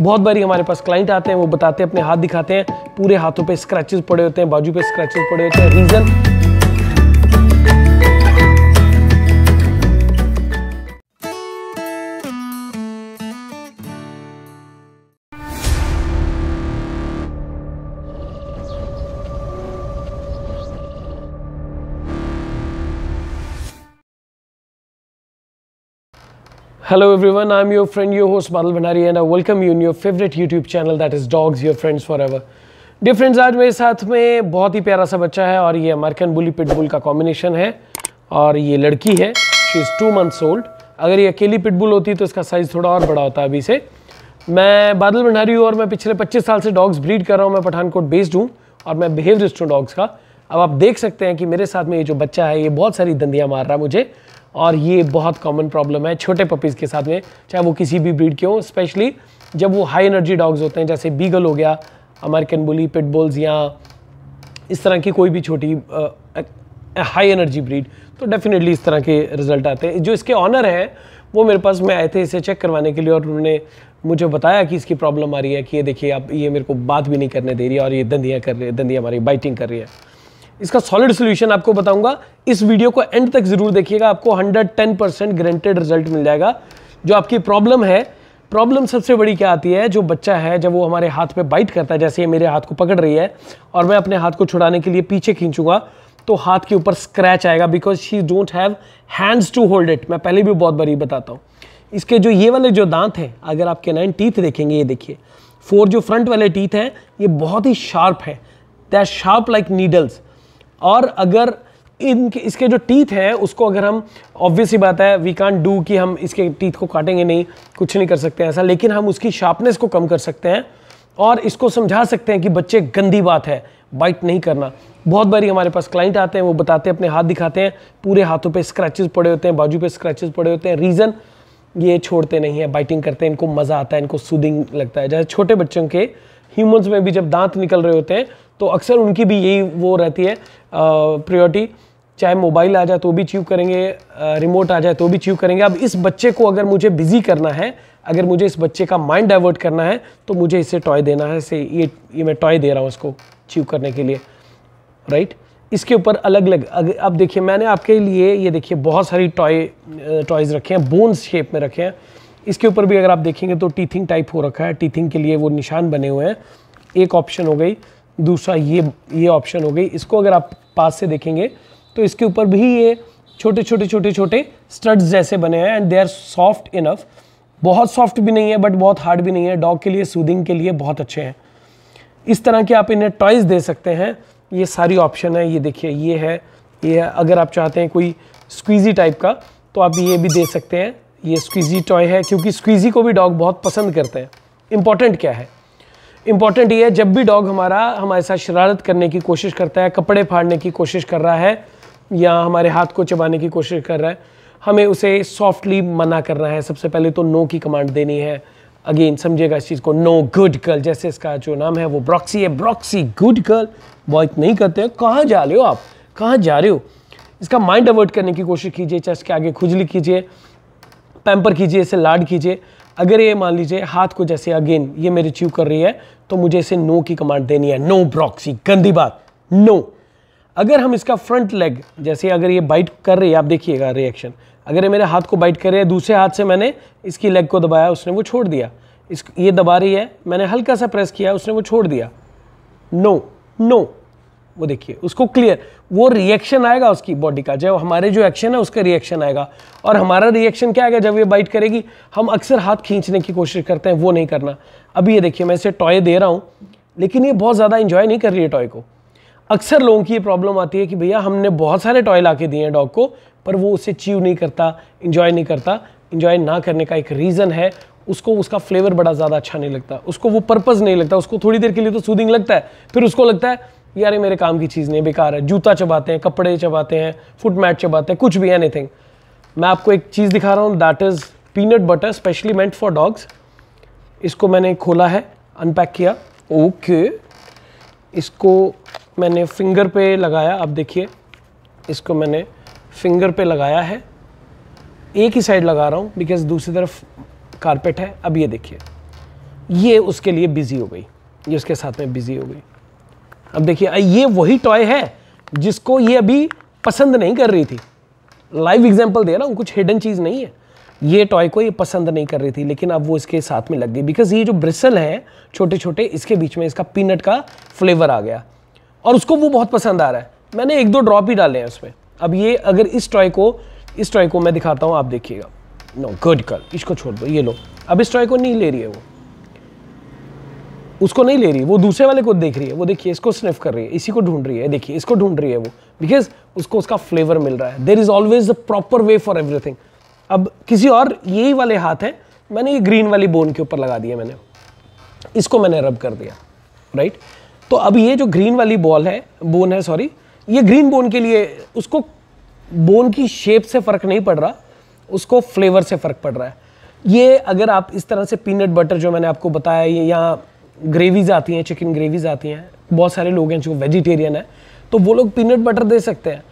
बहुत बारी हमारे पास क्लाइंट आते हैं वो बताते हैं अपने हाथ दिखाते हैं पूरे हाथों पे स्क्रैचेस पड़े होते हैं बाजू पे स्क्रैचेस पड़े होते हैं reason Hello everyone, I'm your friend, your host Badal Bhandari and I welcome you in your favorite YouTube channel that is Dogs Your Friends Forever. Dear friends आज मेरे साथ में बहुत ही प्यारा सा बच्चा है और ये अमेरिकन बुली पिटबुल का कॉम्बिनेशन है और ये लड़की है she is two months old अगर ये अकेली पिटबुल होती तो इसका साइज़ थोड़ा और बड़ा होता अभी से मैं बादल भंडारी हूँ और मैं पिछले 25 साल से डॉग्स ब्रीड कर रहा हूँ मैं पठानकोट बेस्ड हूँ और मैं दिस्ट हूँ डॉग्स का अब आप देख सकते हैं कि मेरे साथ में ये जो बच्चा है ये बहुत सारी दंदियाँ मार रहा है मुझे और ये बहुत कॉमन प्रॉब्लम है छोटे पपीज़ के साथ में चाहे वो किसी भी ब्रीड के हों स्पेशली जब वो हाई एनर्जी डॉग्स होते हैं जैसे बीगल हो गया अमेरिकन बुली पिटबुल्स या इस तरह की कोई भी छोटी हाई एनर्जी ब्रीड तो डेफिनेटली इस तरह के रिजल्ट आते हैं जो इसके ऑनर हैं वो मेरे पास में आए थे इसे चेक करवाने के लिए और उन्होंने मुझे बताया कि इसकी प्रॉब्लम आ रही है कि ये देखिए आप ये मेरे को बात भी नहीं करने दे रही है और ये दंदियाँ कर रही है दंदियाँ हमारी बाइटिंग कर रही है इसका सॉलिड सोल्यूशन आपको बताऊंगा इस वीडियो को एंड तक जरूर देखिएगा आपको 110 परसेंट ग्रेंटेड रिजल्ट मिल जाएगा जो आपकी प्रॉब्लम है प्रॉब्लम सबसे बड़ी क्या आती है जो बच्चा है जब वो हमारे हाथ पे बाइट करता है जैसे ये मेरे हाथ को पकड़ रही है और मैं अपने हाथ को छुड़ाने के लिए पीछे खींचूंगा तो हाथ के ऊपर स्क्रैच आएगा because she don't have hands to hold it मैं पहले भी बहुत बारी बताता हूँ इसके जो ये वाले जो दांत हैं अगर आपके नाइन टीथ देखेंगे ये देखिए फोर जो फ्रंट वाले टीथ हैं ये बहुत ही शार्प है they are sharp like needles और अगर इन इसके जो टीथ है उसको अगर हम ऑब्वियस ही बात है वी कान डू कि हम इसके टीथ को काटेंगे नहीं कुछ नहीं कर सकते ऐसा लेकिन हम उसकी शार्पनेस को कम कर सकते हैं और इसको समझा सकते हैं कि बच्चे गंदी बात है बाइट नहीं करना बहुत बारी हमारे पास क्लाइंट आते हैं वो बताते हैं अपने हाथ दिखाते हैं पूरे हाथों पे स्क्रैचेस पड़े होते हैं बाजू पे स्क्रैचेस पड़े होते हैं रीज़न ये छोड़ते नहीं है बाइटिंग करते हैं इनको मज़ा आता है इनको सूदिंग लगता है जैसे छोटे बच्चों के ह्यूमन्स में भी जब दांत निकल रहे होते हैं तो अक्सर उनकी भी यही वो रहती है प्रियोरिटी चाहे मोबाइल आ जाए तो भी चीव करेंगे रिमोट आ जाए तो भी चीव करेंगे अब इस बच्चे को अगर मुझे बिज़ी करना है अगर मुझे इस बच्चे का माइंड डाइवर्ट करना है तो मुझे इसे टॉय देना है इसे ये ये मैं टॉय दे रहा हूँ इसको चीव करने के लिए राइट इसके ऊपर अलग अलग अब देखिए मैंने आपके लिए ये देखिए बहुत सारी टॉय टॉयज़ रखे हैं बोन्स शेप में रखे हैं इसके ऊपर भी अगर आप देखेंगे तो टीथिंग टाइप हो रखा है टीथिंग के लिए वो निशान बने हुए हैं एक ऑप्शन हो गई दूसरा ये ये ऑप्शन हो गई इसको अगर आप पास से देखेंगे तो इसके ऊपर भी ये छोटे छोटे छोटे छोटे स्टड्स जैसे बने हैं and they are soft enough बहुत सॉफ्ट भी नहीं है बट बहुत हार्ड भी नहीं है डॉग के लिए सूदिंग के लिए बहुत अच्छे हैं इस तरह के आप इन्हें टॉयज़ दे सकते हैं ये सारी ऑप्शन है ये देखिए ये है ये है अगर आप चाहते हैं कोई स्क्वीज़ी टाइप का तो आप ये भी दे सकते हैं ये स्क्वीज़ी टॉय है क्योंकि स्क्वीज़ी को भी डॉग बहुत पसंद करते हैं इंपॉर्टेंट क्या है इम्पॉर्टेंट ये है जब भी डॉग हमारा हमारे साथ शरारत करने की कोशिश करता है कपड़े फाड़ने की कोशिश कर रहा है या हमारे हाथ को चबाने की कोशिश कर रहा है हमें उसे सॉफ्टली मना करना है सबसे पहले तो नो की कमांड देनी है अगेन समझिएगा इस चीज़ को नो गुड गर्ल जैसे इसका जो नाम है वो ब्रॉक्सी है ब्रॉक्सी गुड गर्ल वॉइस नहीं करते कहाँ जा रहे हो आप कहाँ जा रहे हो इसका माइंड अवर्ट करने की कोशिश कीजिए चेस्ट के आगे खुजली कीजिए पैम्पर कीजिए इसे लाड कीजिए अगर ये मान लीजिए हाथ को जैसे अगेन ये मेरे चीव कर रही है तो मुझे इसे नो की कमांड देनी है नो ब्रॉक्सी गंदी बात नो अगर हम इसका फ्रंट लेग जैसे अगर ये बाइट कर रही है आप देखिएगा रिएक्शन अगर ये मेरे हाथ को बाइट कर रही है दूसरे हाथ से मैंने इसकी लेग को दबाया उसने वो छोड़ दिया इस ये दबा रही है मैंने हल्का सा प्रेस किया उसने वो छोड़ दिया नो नो वो देखिए उसको क्लियर वो रिएक्शन आएगा उसकी बॉडी का जब हमारे जो एक्शन है उसका रिएक्शन आएगा और हमारा रिएक्शन क्या आएगा जब ये बाइट करेगी हम अक्सर हाथ खींचने की कोशिश करते हैं वो नहीं करना अभी ये देखिए मैं इसे टॉय दे रहा हूँ लेकिन ये बहुत ज़्यादा इंजॉय नहीं कर रही है टॉय को अक्सर लोगों की ये प्रॉब्लम आती है कि भैया हमने बहुत सारे टॉय ला के दिए हैं डॉग को पर वो उसे चीव नहीं करता इंजॉय नहीं करता इंजॉय ना करने का एक रीज़न है उसको उसका फ्लेवर बड़ा ज़्यादा अच्छा नहीं लगता उसको वो पर्पज़ नहीं लगता उसको थोड़ी देर के लिए तो सूदिंग लगता है फिर उसको लगता है यार ये मेरे काम की चीज़ नहीं बेकार है जूता चबाते हैं कपड़े चबाते हैं फुट मैट चबाते हैं कुछ भी एनीथिंग मैं आपको एक चीज़ दिखा रहा हूँ that is peanut butter specially meant for dogs इसको मैंने खोला है अनपैक किया ओके इसको मैंने फिंगर पे लगाया आप देखिए इसको मैंने फिंगर पे लगाया है एक ही साइड लगा रहा हूँ बिकॉज दूसरी तरफ कारपेट है अब ये देखिए ये उसके लिए बिज़ी हो गई ये उसके साथ में बिज़ी हो गई अब देखिए ये वही टॉय है जिसको ये अभी पसंद नहीं कर रही थी लाइव एग्जाम्पल दे रहा हूँ कुछ हिडन चीज़ नहीं है ये टॉय को ये पसंद नहीं कर रही थी लेकिन अब वो इसके साथ में लग गई बिकॉज ये जो ब्रिसल है छोटे छोटे इसके बीच में इसका पीनट का फ्लेवर आ गया और उसको वो बहुत पसंद आ रहा है मैंने एक दो ड्रॉप ही डाले हैं उसमें अब ये अगर इस टॉय को इस टॉय को मैं दिखाता हूँ आप देखिएगा नो गुड कर इसको छोड़ दो ये लो अब इस टॉय को नहीं ले रही है वो उसको नहीं ले रही वो दूसरे वाले को देख रही है वो देखिए इसको स्निफ कर रही है इसी को ढूंढ रही है देखिए इसको ढूंढ रही है वो बिकॉज उसको उसका फ्लेवर मिल रहा है there is always the proper way for everything अब किसी और यही वाले हाथ है मैंने ये ग्रीन वाली बोन के ऊपर लगा दिया मैंने इसको मैंने रब कर दिया राइट तो अब ये जो ग्रीन वाली बॉल है बोन है सॉरी ये ग्रीन बोन के लिए उसको बोन की शेप से फ़र्क नहीं पड़ रहा उसको फ्लेवर से फ़र्क पड़ रहा है ये अगर आप इस तरह से पीनट बटर जो मैंने आपको बताया ये यहाँ ग्रेवीज़ आती हैं चिकन ग्रेवीज़ आती हैं बहुत सारे लोग हैं जो वेजिटेरियन है तो वो लोग पीनट बटर दे सकते हैं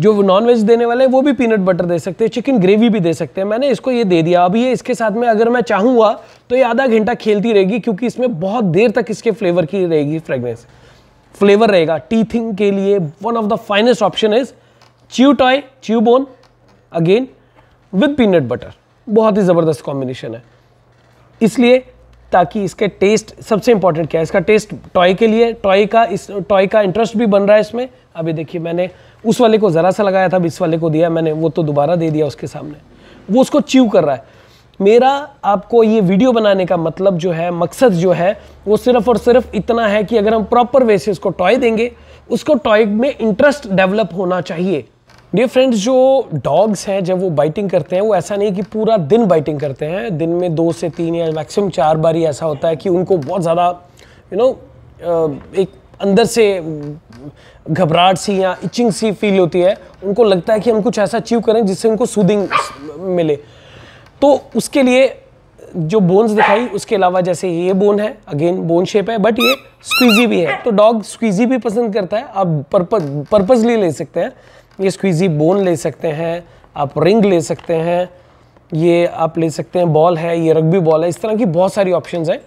जो नॉन वेज देने वाले हैं वो भी पीनट बटर दे सकते हैं चिकन ग्रेवी भी दे सकते हैं मैंने इसको ये दे दिया अभी ये इसके साथ में अगर मैं चाहूँगा तो ये आधा घंटा खेलती रहेगी क्योंकि इसमें बहुत देर तक इसके फ्लेवर की रहेगी फ्रेगनेंस फ्लेवर रहेगा टीथिंग के लिए one of the finest option is chew toy chew bone again with peanut butter बहुत ही ज़बरदस्त कॉम्बिनेशन है इसलिए ताकि इसके टेस्ट सबसे इंपॉर्टेंट क्या है इसका टेस्ट टॉय के लिए टॉय का इस टॉय का इंटरेस्ट भी बन रहा है इसमें अभी देखिए मैंने उस वाले को ज़रा सा लगाया था अब इस वाले को दिया मैंने वो तो दोबारा दे दिया उसके सामने वो उसको च्यू कर रहा है मेरा आपको ये वीडियो बनाने का मतलब जो है मकसद जो है वो सिर्फ और सिर्फ इतना है कि अगर हम प्रॉपर वे से उसको टॉय देंगे उसको टॉय में इंटरेस्ट डेवलप होना चाहिए डियर फ्रेंड्स जो डॉग्स हैं जब वो बाइटिंग करते हैं वो ऐसा नहीं कि पूरा दिन बाइटिंग करते हैं दिन में दो से तीन या मैक्सिमम चार बार ही ऐसा होता है कि उनको बहुत ज़्यादा यू नो एक अंदर से घबराहट सी या इचिंग सी फील होती है उनको लगता है कि हम कुछ ऐसा अचीव करें जिससे उनको सूदिंग मिले तो उसके लिए जो बोन्स दिखाई उसके अलावा जैसे ये बोन है अगेन बोन शेप है बट ये स्क्वीजी भी है तो डॉग स्क्वीजी भी पसंद करता है आप पर्पज पर्पजली ले सकते हैं ये स्क्वीज़ी बोन ले सकते हैं आप रिंग ले सकते हैं ये आप ले सकते हैं बॉल है ये रग्बी बॉल है इस तरह की बहुत सारी ऑप्शन हैं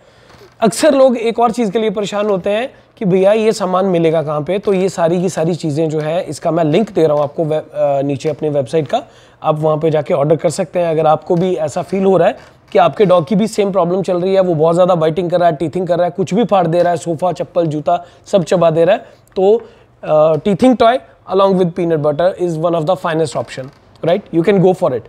अक्सर लोग एक और चीज़ के लिए परेशान होते हैं कि भैया ये सामान मिलेगा कहाँ पे तो ये सारी की सारी चीज़ें जो है इसका मैं लिंक दे रहा हूँ आपको नीचे अपने वेबसाइट का आप वहाँ पे जाके ऑर्डर कर सकते हैं अगर आपको भी ऐसा फील हो रहा है कि आपके डॉग की भी सेम प्रॉब्लम चल रही है वो बहुत ज़्यादा बाइटिंग कर रहा है टीथिंग कर रहा है कुछ भी फाड़ दे रहा है सोफ़ा चप्पल जूता सब चबा दे रहा है तो teething toy along with peanut butter is one of the finest option right you can go for it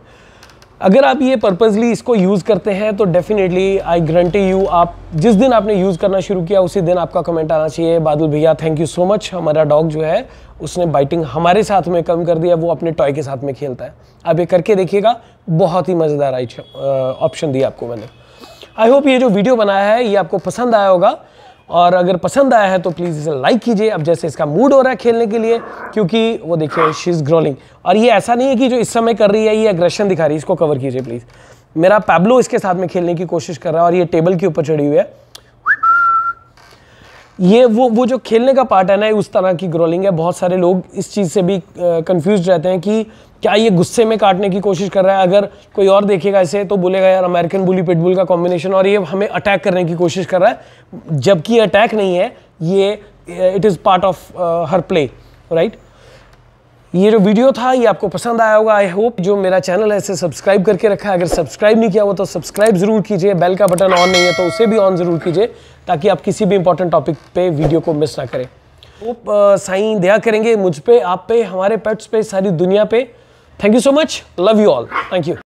अगर आप ये पर्पजली इसको यूज़ करते हैं तो डेफिनेटली आई ग्रंटी यू आप जिस दिन आपने यूज़ करना शुरू किया उसी दिन आपका कमेंट आना चाहिए बादल भैया थैंक यू सो मच हमारा डॉग जो है उसने बाइटिंग हमारे साथ में कम कर दिया वो अपने टॉय के साथ में खेलता है आप ये करके देखिएगा बहुत ही मज़ेदार आई ऑप्शन दिया आपको मैंने आई होप ये जो वीडियो बनाया है ये आपको पसंद आया होगा और अगर पसंद आया है तो प्लीज़ इसे लाइक कीजिए अब जैसे इसका मूड हो रहा है खेलने के लिए क्योंकि वो देखिए शी इज़ ग्रोलिंग और ये ऐसा नहीं है कि जो इस समय कर रही है ये अग्रेशन दिखा रही है इसको कवर कीजिए प्लीज़ मेरा पैब्लो इसके साथ में खेलने की कोशिश कर रहा है और ये टेबल के ऊपर चढ़ी हुई है ये वो वो जो खेलने का पार्ट है ना उस तरह की ग्रोलिंग है बहुत सारे लोग इस चीज़ से भी कंफ्यूज रहते हैं कि क्या ये गुस्से में काटने की कोशिश कर रहा है अगर कोई और देखेगा इसे तो बोलेगा यार अमेरिकन बुली पिटबुल का कॉम्बिनेशन और ये हमें अटैक करने की कोशिश कर रहा है जबकि अटैक नहीं है ये it is part of her play right ये जो वीडियो था ये आपको पसंद आया होगा आई होप जो मेरा चैनल है इसे सब्सक्राइब करके रखा है अगर सब्सक्राइब नहीं किया हुआ तो सब्सक्राइब जरूर कीजिए बेल का बटन ऑन नहीं है तो उसे भी ऑन जरूर कीजिए ताकि आप किसी भी इंपॉर्टेंट टॉपिक पे वीडियो को मिस ना करें होप uh, साईं दया करेंगे मुझ पर आप पे हमारे पेट्स पे सारी दुनिया पे Thank you so much. Love you all. Thank you.